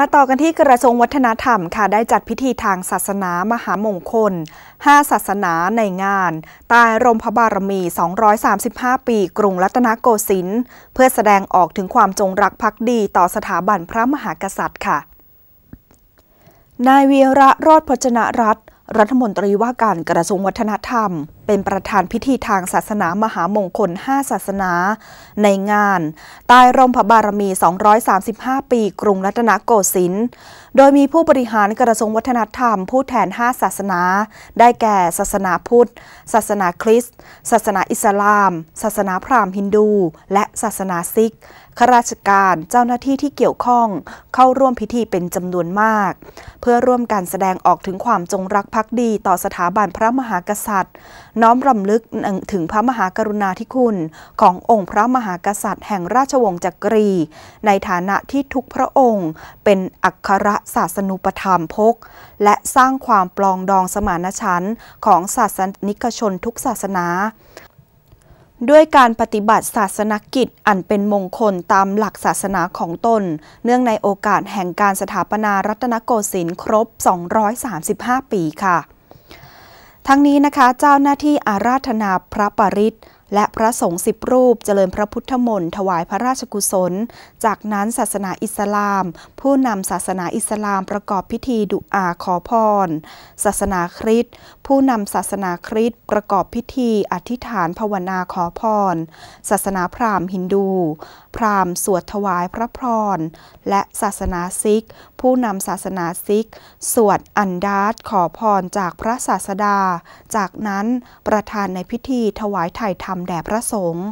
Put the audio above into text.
มาต่อกันที่กระทรวงวัฒนธรรมค่ะ ได้จัดพิธีทางศาสนามหามงคล 5 ศาสนาในงาน ตายรมพระบารมี 235 ปีกรุงรัตนโกสินทร์เพื่อแสดงออกถึงความจงรักภักดีต่อสถาบันพระมหากษัตริย์ค่ะ นายเวียระรอดพจนรัตน์รัฐมนตรีว่าการกระทรวงวัฒนธรรม เป็นประธานพิธีทางศาสนามหามงคล 5 ศาสนา ในงานตายร่มพระบารมี 235 ปี กรุงรัตนโกสินทร์ โดยมีผู้บริหารกระทรวงวัฒนธรรม ผู้แทน 5 ศาสนา ได้แก่ศาสนาพุทธศาสนาคริสต์ศาสนาอิสลาม ศาสนาพราหมณ์ฮินดูและศาสนาซิก ข้าราชการเจ้าหน้าที่ที่เกี่ยวข้องเข้าร่วมพิธีเป็นจำนวนมากเพื่อร่วมกันแสดงออกถึงความจงรักภักดีต่อสถาบันพระมหากษัตริย์ น้อมรำลึกถึงพระมหากรุณาธิคุณ ขององค์พระมหากษัตริย์ แห่งราชวงศ์จักรีในฐานะที่ทุกพระองค์เป็นอัครศาสนุปธรรมพก และสร้างความปลองดองสมานฉันท์ของศาสนิกชนทุกศาสนาด้วยการปฏิบัติศาสนกิจอันเป็นมงคลตามหลักศาสนาของตน เนื่องในโอกาสแห่งการสถาปนารัตนโกสินทร์ครบ 235 ปีค่ะ ทั้งนี้นะคะเจ้าหน้าที่อาราธนาพระปริศและพระสงฆ์สิบรูปเจริญพระพุทธมนต์ถวายพระราชกุศล จากนั้นศาสนาอิสลาม ผู้นำศาสนาอิสลามประกอบพิธีดุอาขอพร ศาสนาคริสต์ผู้นำศาสนาคริสต์ประกอบพิธีอธิษฐานภาวนาขอพร ศาสนาพราหมณ์ฮินดู พราหมณ์สวดถวายพระพร และศาสนาซิก ผู้นำศาสนาซิกสวดอันดาตขอพรจากพระศาสดา จากนั้นประธานในพิธีถวายไถ่ธรรมำแด่พระสงฆ์